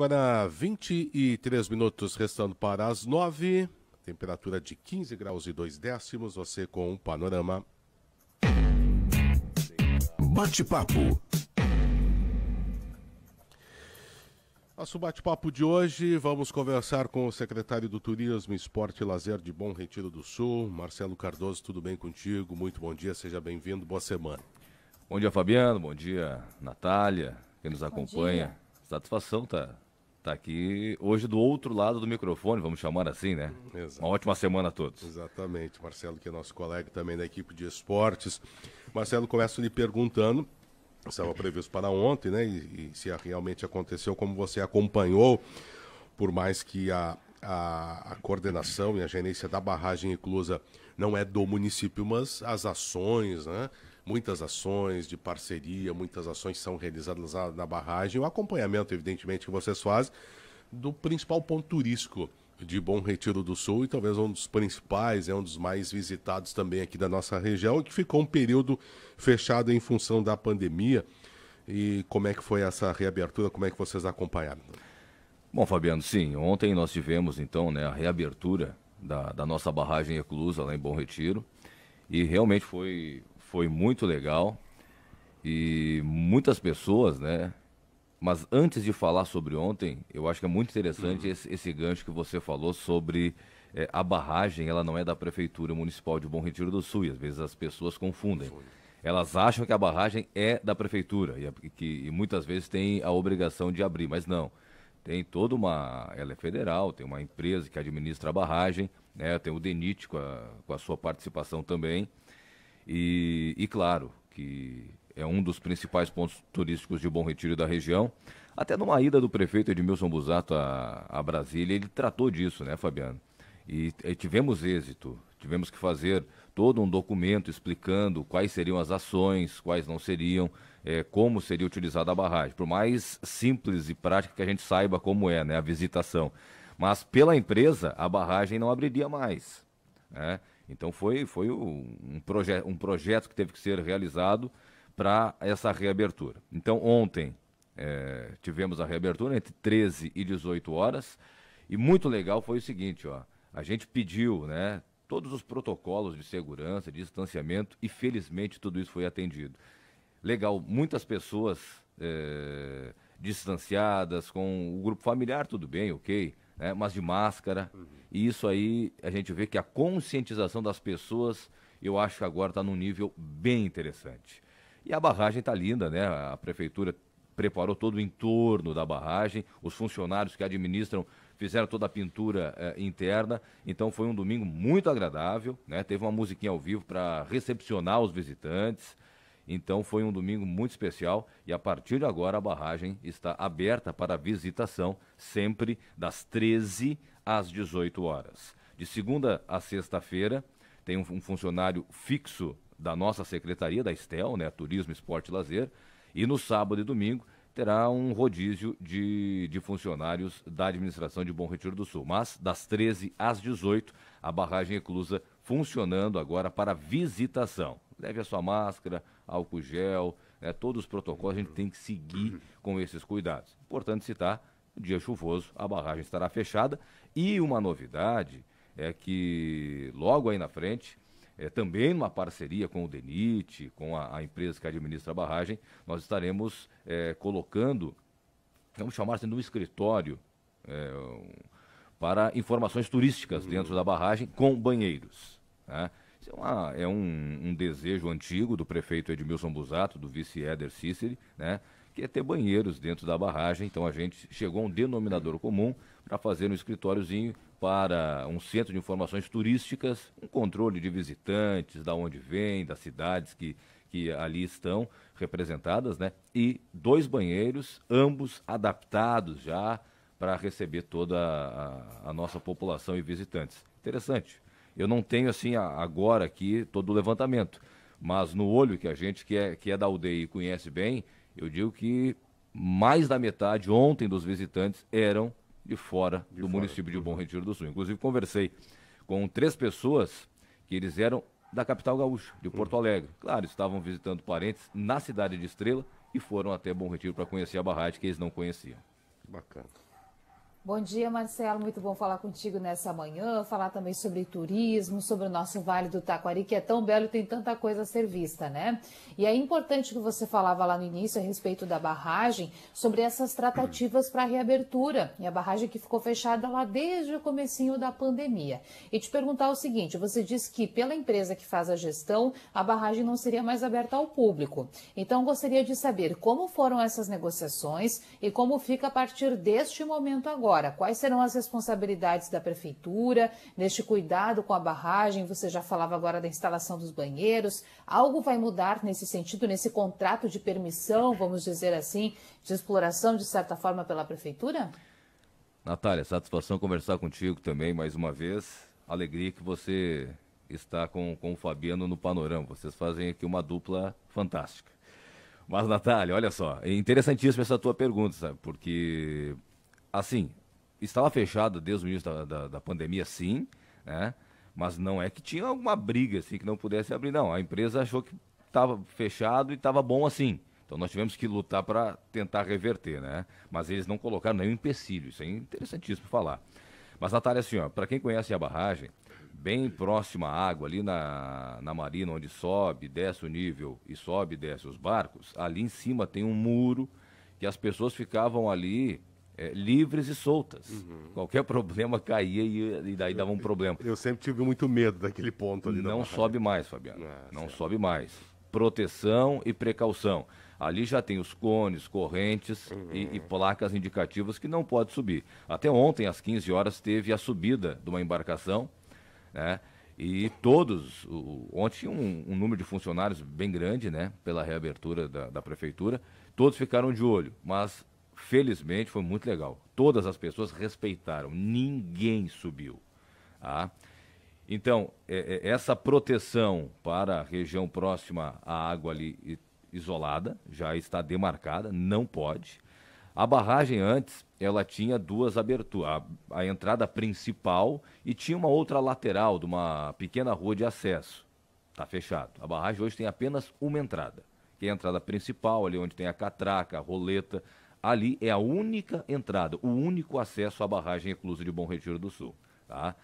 Agora, 23 minutos restando para as 9. Temperatura de 15 graus e 2 décimos. Você com um panorama. Bate-papo. Nosso bate-papo de hoje, vamos conversar com o secretário do Turismo, Esporte e Lazer de Bom Retiro do Sul, Marcelo Cardoso. Tudo bem contigo? Muito bom dia, seja bem-vindo, boa semana. Bom dia, Fabiano, bom dia, Natália, quem nos bom acompanha. Dia. Satisfação tá Está aqui hoje do outro lado do microfone, vamos chamar assim, né? Exato. Uma ótima semana a todos. Exatamente. Marcelo, que é nosso colega também da equipe de esportes. Marcelo, começo lhe perguntando estava é previsto para ontem, né? E, e, se realmente aconteceu, como você acompanhou, por mais que a, a, a, coordenação e a gerência da barragem inclusa não é do município, mas as ações, né? muitas ações de parceria, muitas ações são realizadas na, na barragem. O acompanhamento, evidentemente, que vocês fazem do principal ponto turístico de Bom Retiro do Sul e talvez um dos principais, é um dos mais visitados também aqui da nossa região, que ficou um período fechado em função da pandemia. E como é que foi essa reabertura? Como é que vocês acompanharam? Bom, Fabiano, sim, ontem nós tivemos então né, a reabertura da, da nossa barragem eclusa lá em Bom Retiro e realmente foi foi muito legal e muitas pessoas, né? Mas antes de falar sobre ontem, eu acho que é muito interessante uhum. esse, esse, gancho que você falou sobre é, a barragem, ela não é da Prefeitura Municipal de Bom Retiro do Sul, e às vezes as pessoas confundem. Foi. Elas acham que a barragem é da Prefeitura, e, que, e muitas vezes tem a obrigação de abrir, mas não. Tem toda uma. Ela é federal, tem uma empresa que administra a barragem, né? tem o DENIT com a, com a sua participação também. E, e claro, que é um dos principais pontos turísticos de Bom Retiro da região. Até numa ida do prefeito Edmilson Busato a, a Brasília, ele tratou disso, né, Fabiano? E, e tivemos êxito. Tivemos que fazer todo um documento explicando quais seriam as ações, quais não seriam, é, como seria utilizada a barragem. Por mais simples e prática que a gente saiba como é, né, a visitação. Mas pela empresa, a barragem não abriria mais. Né? Então foi, foi um, proje um projeto que teve que ser realizado para essa reabertura. Então ontem é, tivemos a reabertura entre 13 e 18 horas e muito legal foi o seguinte, ó, a gente pediu, né, todos os protocolos de segurança, de distanciamento e felizmente tudo isso foi atendido. Legal, muitas pessoas é, distanciadas com o grupo familiar, tudo bem, ok, né, mas de máscara. Uhum. E isso aí a gente vê que a conscientização das pessoas, eu acho que agora está num nível bem interessante. E a barragem está linda, né? A prefeitura preparou todo o entorno da barragem, os funcionários que administram fizeram toda a pintura eh, interna. Então foi um domingo muito agradável, né? Teve uma musiquinha ao vivo para recepcionar os visitantes. Então foi um domingo muito especial e a partir de agora a barragem está aberta para visitação, sempre das 13 às 18 horas. De segunda a sexta-feira, tem um, um, funcionário fixo da nossa secretaria, da Estel, né, Turismo, Esporte e Lazer, e no sábado e domingo terá um rodízio de, de funcionários da administração de Bom Retiro do Sul. Mas das 13 às 18, a barragem eclusa funcionando agora para visitação. Leve a sua máscara, álcool gel, né, todos os protocolos a gente tem que seguir com esses cuidados. Importante citar, dia chuvoso, a barragem estará fechada. E uma novidade é que logo aí na frente, é, também numa parceria com o DENIT, com a, a empresa que administra a barragem, nós estaremos é, colocando, vamos chamar assim, de um escritório é, um, para informações turísticas dentro da barragem com banheiros. Né? é, uma, é um, um, desejo antigo do prefeito Edmilson Busato, do vice Éder Cícero, né, que é ter banheiros dentro da barragem. Então a gente chegou a um denominador comum para fazer um escritóriozinho para um centro de informações turísticas, um controle de visitantes, da onde vem, das cidades que, que ali estão representadas, né? E dois banheiros, ambos adaptados já para receber toda a, a nossa população e visitantes. Interessante. Eu não tenho, assim, agora aqui todo o levantamento. Mas no olho que a gente que é, que é da aldeia e conhece bem, eu digo que mais da metade ontem dos visitantes eram de fora de do fora. município de Bom Retiro do Sul. Inclusive, conversei com três pessoas que eles eram da capital gaúcha, de Porto hum. Alegre. Claro, estavam visitando parentes na cidade de Estrela e foram até Bom Retiro para conhecer a barragem que eles não conheciam. Bacana. Bom dia, Marcelo. Muito bom falar contigo nessa manhã, falar também sobre turismo, sobre o nosso Vale do Taquari, que é tão belo e tem tanta coisa a ser vista, né? E é importante que você falava lá no início a respeito da barragem, sobre essas tratativas para reabertura, e a barragem que ficou fechada lá desde o comecinho da pandemia. E te perguntar o seguinte, você disse que pela empresa que faz a gestão, a barragem não seria mais aberta ao público. Então, gostaria de saber como foram essas negociações e como fica a partir deste momento agora Agora quais serão as responsabilidades da prefeitura neste cuidado com a barragem? Você já falava agora da instalação dos banheiros. Algo vai mudar nesse sentido, nesse contrato de permissão, vamos dizer assim, de exploração, de certa forma, pela prefeitura? Natália, satisfação conversar contigo também mais uma vez. Alegria que você está com, com o Fabiano no panorama. Vocês fazem aqui uma dupla fantástica. Mas, Natália, olha só, é interessantíssima essa tua pergunta, sabe? Porque, assim, estava fechado desde o início da, da, da pandemia, sim, né? mas não é que tinha alguma briga assim que não pudesse abrir, não. A empresa achou que estava fechado e estava bom assim. Então nós tivemos que lutar para tentar reverter, né? Mas eles não colocaram nenhum empecilho, isso é interessantíssimo falar. Mas, Natália, assim, para quem conhece a barragem, bem próxima à água, ali na, na marina, onde sobe, desce o nível e sobe e desce os barcos, ali em cima tem um muro que as pessoas ficavam ali é, livres e soltas. Uhum. Qualquer problema caía e, e daí dava um problema. Eu sempre tive muito medo daquele ponto ali. Não sobe né? mais, Fabiano. Ah, não certo. sobe mais. Proteção e precaução. Ali já tem os cones, correntes uhum. e, e, uhum. placas indicativas que não pode subir. Até ontem, às 15 horas, teve a subida de uma embarcação, né? E todos, o, ontem tinha um, um, número de funcionários bem grande, né? Pela reabertura da, da prefeitura, todos ficaram de olho, mas Felizmente foi muito legal. Todas as pessoas respeitaram, ninguém subiu. Tá? Então, é, é, essa proteção para a região próxima à água ali isolada já está demarcada, não pode. A barragem antes, ela tinha duas aberturas, a, a entrada principal e tinha uma outra lateral de uma pequena rua de acesso. Está fechado. A barragem hoje tem apenas uma entrada, que é a entrada principal, ali onde tem a catraca, a roleta, ali é a única entrada, o único acesso à barragem eclusa de Bom Retiro do Sul. Tá?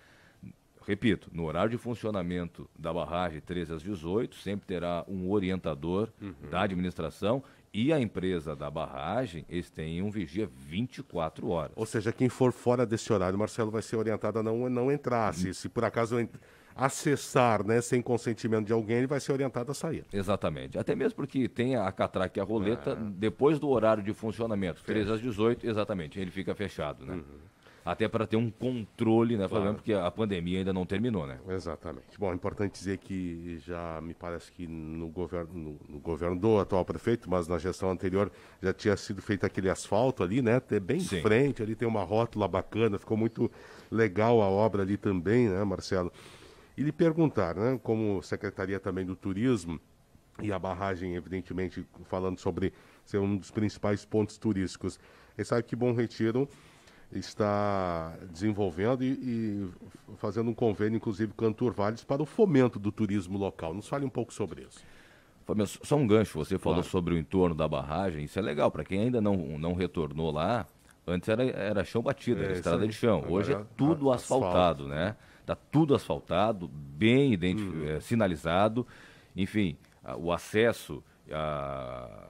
Repito, no horário de funcionamento da barragem, 13 às 18, sempre terá um orientador uhum. da administração e a empresa da barragem, eles têm um vigia 24 horas. Ou seja, quem for fora desse horário, Marcelo vai ser orientado a não, não entrar. Se, hum. se por acaso acessar né, sem consentimento de alguém, ele vai ser orientado a sair. Exatamente. Até mesmo porque tem a catraca e a roleta ah. depois do horário de funcionamento, Fecha. 3 às 18, exatamente, ele fica fechado, né? Uhum. Até para ter um controle, né, claro. porque a pandemia ainda não terminou, né? Exatamente. Bom, é importante dizer que já me parece que no governo, no, no governo do atual prefeito, mas na gestão anterior já tinha sido feito aquele asfalto ali, né? Bem em frente, ali tem uma rótula bacana, ficou muito legal a obra ali também, né, Marcelo? e lhe perguntar, né, como Secretaria também do Turismo, e a barragem, evidentemente, falando sobre ser um dos principais pontos turísticos, ele sabe que Bom Retiro está desenvolvendo e, e fazendo um convênio, inclusive, com Anturvales para o fomento do turismo local. Nos fale um pouco sobre isso. só um gancho, você falou claro. sobre o entorno da barragem, isso é legal, para quem ainda não, não retornou lá, antes era, era chão batido, é, era estrada de chão, hoje é tudo a, asfaltado, asfalto. né? Está tudo asfaltado, bem é, sinalizado. Enfim, a, o acesso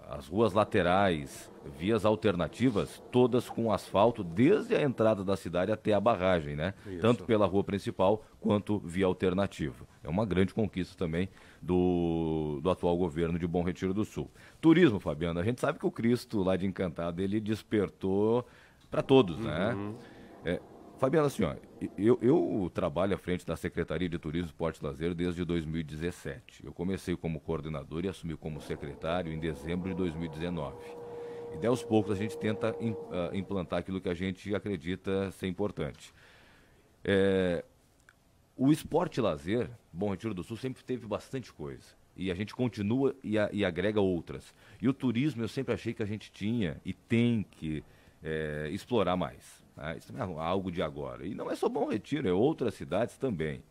às ruas laterais, vias alternativas, todas com asfalto, desde a entrada da cidade até a barragem, né? Isso. Tanto pela rua principal quanto via alternativa. É uma grande conquista também do, do atual governo de Bom Retiro do Sul. Turismo, Fabiano, a gente sabe que o Cristo lá de Encantado, ele despertou para todos, né? Uhum. É, Fabiana, assim, ó, eu, eu, trabalho à frente da Secretaria de Turismo, Esporte e Lazer desde 2017. Eu comecei como coordenador e assumi como secretário em dezembro de 2019. E daí aos poucos a gente tenta ah, implantar aquilo que a gente acredita ser importante. É, o esporte e lazer, Bom Retiro do Sul sempre teve bastante coisa. E a gente continua e, a, e agrega outras. E o turismo eu sempre achei que a gente tinha e tem que é, explorar mais. Né? Isso é algo de agora. E não é só Bom Retiro, é outras cidades também.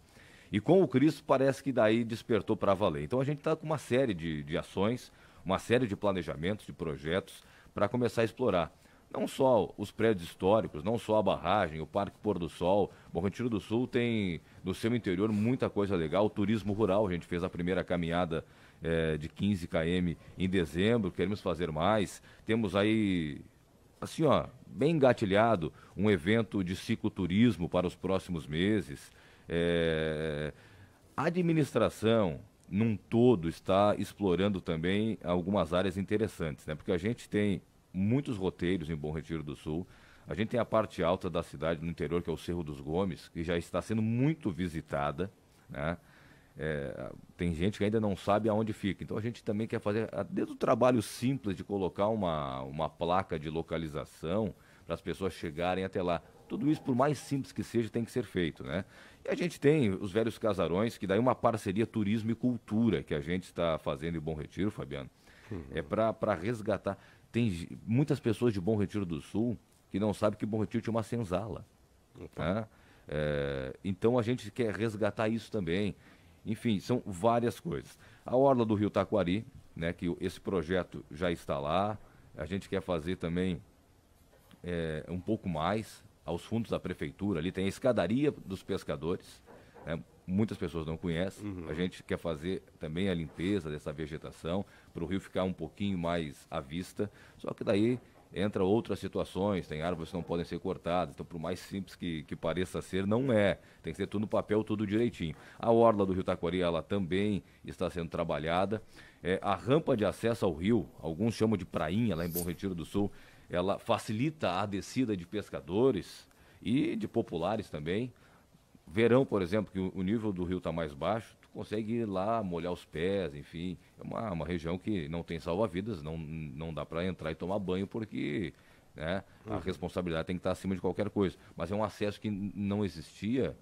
E com o Cristo parece que daí despertou para valer. Então a gente está com uma série de, de ações, uma série de planejamentos, de projetos para começar a explorar. Não só os prédios históricos, não só a barragem, o Parque Pôr do Sol. Bom Retiro do Sul tem no seu interior muita coisa legal. O turismo rural, a gente fez a primeira caminhada é, de 15 km em dezembro, queremos fazer mais. Temos aí assim, ó, bem engatilhado, um evento de cicloturismo para os próximos meses. É... A administração, num todo, está explorando também algumas áreas interessantes, né? Porque a gente tem muitos roteiros em Bom Retiro do Sul. A gente tem a parte alta da cidade, no interior, que é o Cerro dos Gomes, que já está sendo muito visitada, né? É, tem gente que ainda não sabe aonde fica. Então a gente também quer fazer, ah, desde o trabalho simples de colocar uma, uma placa de localização para as pessoas chegarem até lá. Tudo isso, por mais simples que seja, tem que ser feito, né? E a gente tem os velhos casarões, que daí uma parceria turismo e cultura que a gente está fazendo em Bom Retiro, Fabiano. Uhum. É para resgatar. Tem muitas pessoas de Bom Retiro do Sul que não sabem que Bom Retiro tinha uma senzala. Uhum. Né? É, então a gente quer resgatar isso também. Enfim, são várias coisas. A Orla do Rio Taquari, né, que esse projeto já está lá. A gente quer fazer também é, um pouco mais aos fundos da prefeitura. Ali tem a escadaria dos pescadores. Né, muitas pessoas não conhecem. Uhum. A gente quer fazer também a limpeza dessa vegetação para o rio ficar um pouquinho mais à vista. Só que daí entra outras situações, tem árvores que não podem ser cortadas, então por mais simples que, que pareça ser, não é. Tem que ser tudo no papel, tudo direitinho. A orla do Rio Taquari, ela também está sendo trabalhada. É, a rampa de acesso ao rio, alguns chamam de prainha lá em Bom Retiro do Sul, ela facilita a descida de pescadores e de populares também. Verão, por exemplo, que o nível do rio está mais baixo, consegue ir lá molhar os pés, enfim. É uma, uma região que não tem salva-vidas, não, não dá para entrar e tomar banho porque né, a uhum. responsabilidade tem que estar acima de qualquer coisa. Mas é um acesso que não existia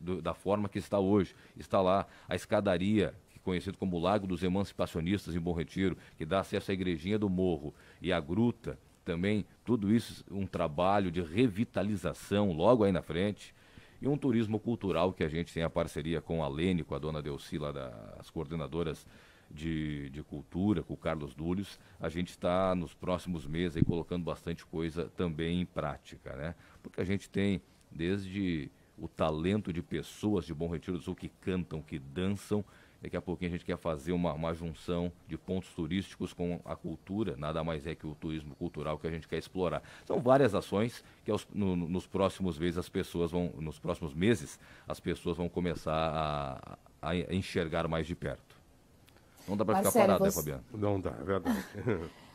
do, da forma que está hoje. Está lá a escadaria, é conhecido como Lago dos Emancipacionistas em Bom Retiro, que dá acesso à Igrejinha do Morro e à Gruta também, tudo isso um trabalho de revitalização logo aí na frente e um turismo cultural que a gente tem a parceria com a Lene, com a dona Delcila, das coordenadoras de, de cultura, com o Carlos Dúlios. A gente está nos próximos meses aí colocando bastante coisa também em prática, né? Porque a gente tem desde o talento de pessoas de Bom Retiro do Sul que cantam, que dançam, Daqui a pouquinho a gente quer fazer uma, uma junção de pontos turísticos com a cultura, nada mais é que o turismo cultural que a gente quer explorar. São várias ações que aos, no, nos próximos meses as pessoas vão, nos próximos meses, as pessoas vão começar a, a enxergar mais de perto. Não dá para ficar parado, né, você... né, Fabiano? Não dá, é verdade.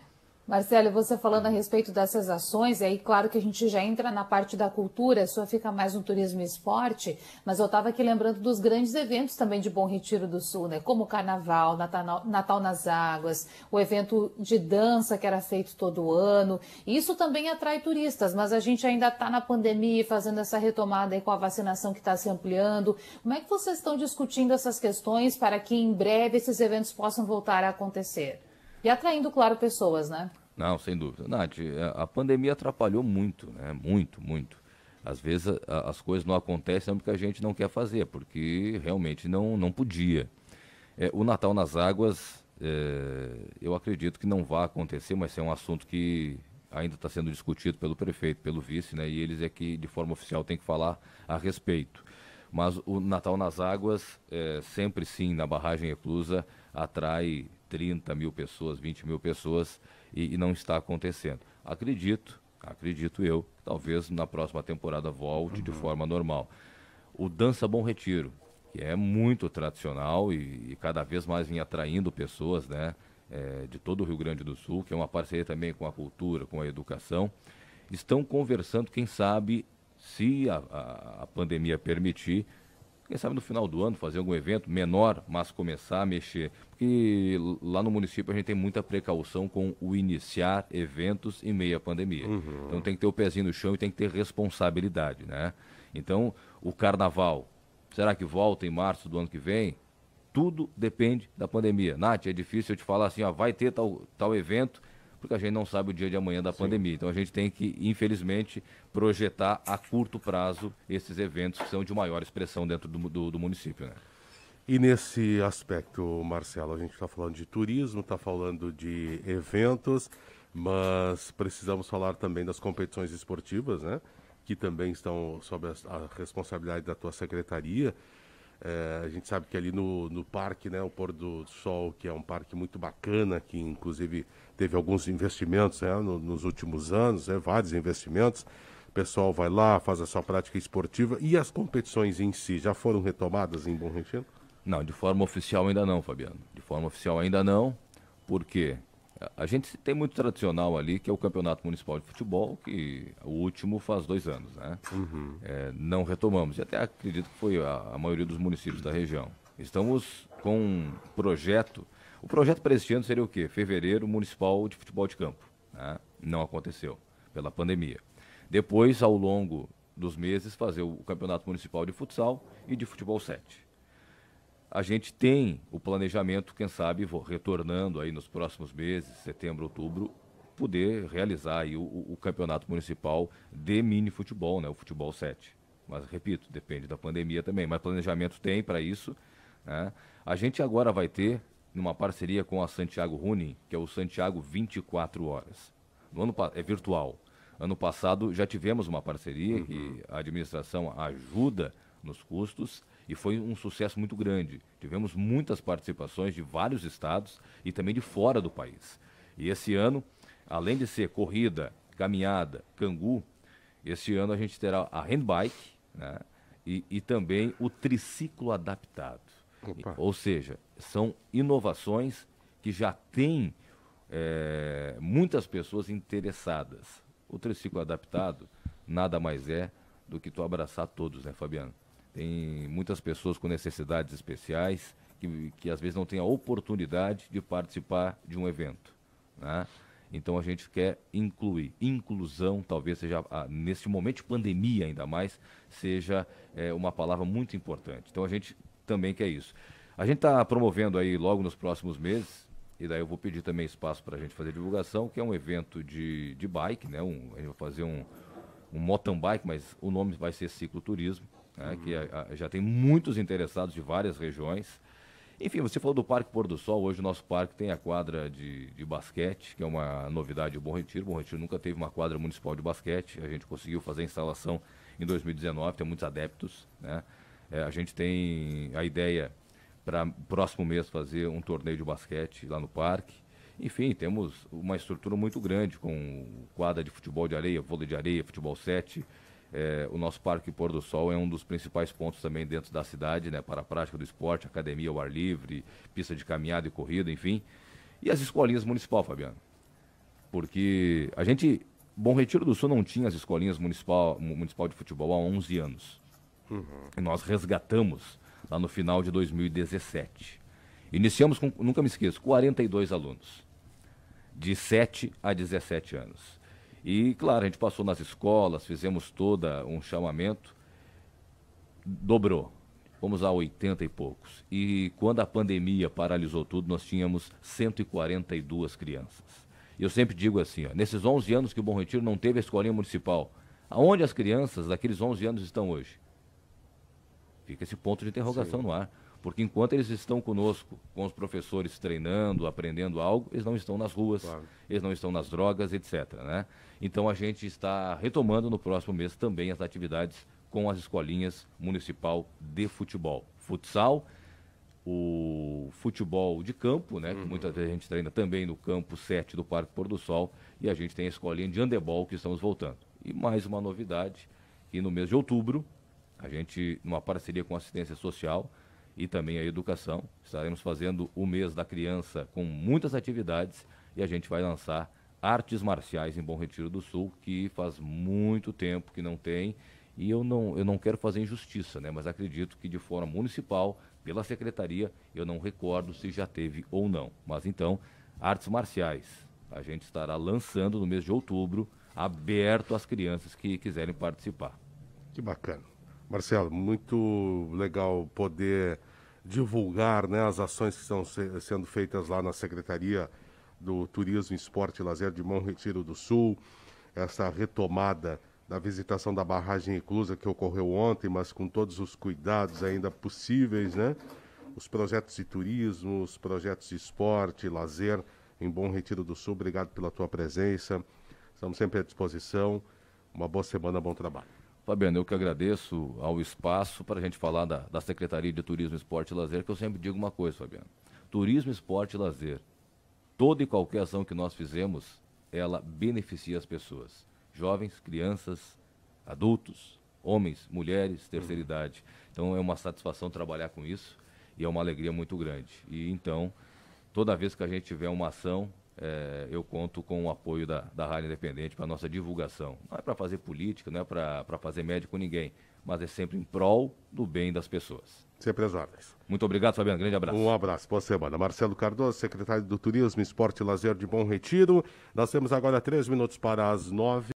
Marcelo, você falando a respeito dessas ações, aí claro que a gente já entra na parte da cultura, só fica mais no turismo e esporte, mas eu estava aqui lembrando dos grandes eventos também de Bom Retiro do Sul, né? Como o Carnaval, Natal, Natal nas Águas, o evento de dança que era feito todo ano. Isso também atrai turistas, mas a gente ainda está na pandemia fazendo essa retomada aí com a vacinação que está se ampliando. Como é que vocês estão discutindo essas questões para que em breve esses eventos possam voltar a acontecer? E atraindo, claro, pessoas, né? Não, sem dúvida. Nath, é, a pandemia atrapalhou muito, né? Muito, muito. Às vezes as coisas não acontecem porque a gente não quer fazer, porque realmente não, não podia. É, o Natal nas Águas, é, eu acredito que não vai acontecer, mas é um assunto que ainda está sendo discutido pelo prefeito, pelo vice, né? E eles é que, de forma oficial, têm que falar a respeito. Mas o Natal nas Águas, é, sempre sim, na barragem reclusa, atrai 30 mil pessoas, 20 mil pessoas, e, e não está acontecendo. Acredito, acredito eu, talvez na próxima temporada volte uhum. de forma normal. O Dança Bom Retiro, que é muito tradicional e, e cada vez mais vem atraindo pessoas, né? É, de todo o Rio Grande do Sul, que é uma parceria também com a cultura, com a educação, estão conversando, quem sabe, se a, a, a pandemia permitir, quem sabe no final do ano, fazer algum evento menor, mas começar a mexer. Porque lá no município a gente tem muita precaução com o iniciar eventos em meio à pandemia. Uhum. Então tem que ter o pezinho no chão e tem que ter responsabilidade, né? Então, o carnaval, será que volta em março do ano que vem? Tudo depende da pandemia. Nath, é difícil eu te falar assim, ó, vai ter tal, tal evento porque a gente não sabe o dia de amanhã da Sim. pandemia. Então a gente tem que, infelizmente, projetar a curto prazo esses eventos que são de maior expressão dentro do, do, do município. Né? E nesse aspecto, Marcelo, a gente está falando de turismo, está falando de eventos, mas precisamos falar também das competições esportivas, né? Que também estão sob a, a responsabilidade da tua secretaria. É, a gente sabe que ali no, no parque, né, o Pôr do Sol, que é um parque muito bacana, que inclusive teve alguns investimentos né, no, nos últimos anos, né, vários investimentos. O pessoal vai lá, faz a sua prática esportiva. E as competições em si, já foram retomadas em Bom Retiro? Não, de forma oficial ainda não, Fabiano. De forma oficial ainda não, porque a gente tem muito tradicional ali, que é o Campeonato Municipal de Futebol, que o último faz dois anos, né? Uhum. É, não retomamos, e até acredito que foi a, a maioria dos municípios da região. Estamos com um projeto. O projeto para este ano seria o quê? Fevereiro Municipal de Futebol de Campo. Né? Não aconteceu, pela pandemia. Depois, ao longo dos meses, fazer o Campeonato Municipal de Futsal e de Futebol 7 a gente tem o planejamento, quem sabe, retornando aí nos próximos meses, setembro, outubro, poder realizar aí o, o campeonato municipal de mini futebol, né, o futebol 7. Mas repito, depende da pandemia também, mas planejamento tem para isso. Né? A gente agora vai ter numa parceria com a Santiago Running, que é o Santiago 24 horas. No ano é virtual. Ano passado já tivemos uma parceria uhum. que a administração ajuda nos custos e foi um sucesso muito grande. Tivemos muitas participações de vários estados e também de fora do país. E esse ano, além de ser corrida, caminhada, cangu, esse ano a gente terá a handbike né? e, e também o triciclo adaptado. Opa. Ou seja, são inovações que já têm é, muitas pessoas interessadas. O triciclo adaptado nada mais é do que tu abraçar todos, né, Fabiano? Tem muitas pessoas com necessidades especiais que, que às vezes não têm a oportunidade de participar de um evento. Né? Então a gente quer incluir. Inclusão, talvez seja, neste momento de pandemia ainda mais, seja é, uma palavra muito importante. Então a gente também quer isso. A gente está promovendo aí logo nos próximos meses, e daí eu vou pedir também espaço para a gente fazer divulgação, que é um evento de, de bike, né? Um, a gente vai fazer um, um mountain bike, mas o nome vai ser cicloturismo né, uhum. que a, a, já tem muitos interessados de várias regiões. Enfim, você falou do Parque Pôr do Sol. Hoje o nosso parque tem a quadra de, de basquete, que é uma novidade do Bom Retiro. O Bom Retiro nunca teve uma quadra municipal de basquete. A gente conseguiu fazer a instalação em 2019, tem muitos adeptos. Né? É, a gente tem a ideia para próximo mês fazer um torneio de basquete lá no parque. Enfim, temos uma estrutura muito grande com quadra de futebol de areia, vôlei de areia, futebol 7, é, o nosso Parque Pôr do Sol é um dos principais pontos também dentro da cidade, né, para a prática do esporte, academia ao ar livre, pista de caminhada e corrida, enfim. E as escolinhas municipal, Fabiano. Porque a gente, Bom Retiro do Sul não tinha as escolinhas municipal, municipal de futebol há 11 anos. Uhum. E nós resgatamos lá no final de 2017. Iniciamos com, nunca me esqueço, 42 alunos, de 7 a 17 anos. E, claro, a gente passou nas escolas, fizemos toda um chamamento, dobrou. Vamos a 80 e poucos. E quando a pandemia paralisou tudo, nós tínhamos 142 crianças. Eu sempre digo assim, ó, nesses 11 anos que o Bom Retiro não teve a escolinha municipal, aonde as crianças daqueles 11 anos estão hoje? Fica esse ponto de interrogação Sim. no ar. Porque enquanto eles estão conosco, com os professores treinando, aprendendo algo, eles não estão nas ruas, claro. eles não estão nas drogas, etc. Né? Então a gente está retomando no próximo mês também as atividades com as escolinhas municipal de futebol. Futsal, o futebol de campo, né? Uhum. Que muitas vezes a gente treina também no campo 7 do Parque Pôr do Sol. E a gente tem a escolinha de handebol que estamos voltando. E mais uma novidade, que no mês de outubro, a gente, numa parceria com assistência social, e também a educação. Estaremos fazendo o mês da criança com muitas atividades e a gente vai lançar artes marciais em Bom Retiro do Sul, que faz muito tempo que não tem. E eu não, eu não quero fazer injustiça, né? mas acredito que de forma municipal, pela secretaria, eu não recordo se já teve ou não. Mas então, artes marciais, a gente estará lançando no mês de outubro, aberto às crianças que quiserem participar. Que bacana. Marcelo, muito legal poder divulgar né, as ações que estão se, sendo feitas lá na Secretaria do Turismo, Esporte e Lazer de Mão Retiro do Sul, essa retomada da visitação da barragem inclusa que ocorreu ontem, mas com todos os cuidados ainda possíveis, né? Os projetos de turismo, os projetos de esporte, lazer em Bom Retiro do Sul. Obrigado pela tua presença. Estamos sempre à disposição. Uma boa semana, bom trabalho. Fabiano, eu que agradeço ao espaço para a gente falar da, da Secretaria de Turismo, Esporte e Lazer, que eu sempre digo uma coisa, Fabiano. Turismo, esporte e lazer. Toda e qualquer ação que nós fizemos, ela beneficia as pessoas. Jovens, crianças, adultos, homens, mulheres, terceira uhum. idade. Então é uma satisfação trabalhar com isso e é uma alegria muito grande. E então, toda vez que a gente tiver uma ação, é, eu conto com o apoio da, da Rádio Independente para nossa divulgação. Não é para fazer política, não é para fazer médico com ninguém, mas é sempre em prol do bem das pessoas. Sempre as ordens. Muito obrigado, Fabiano. Grande abraço. Um abraço. Boa semana. Marcelo Cardoso, secretário do Turismo, Esporte e Lazer de Bom Retiro. Nós temos agora três minutos para as nove.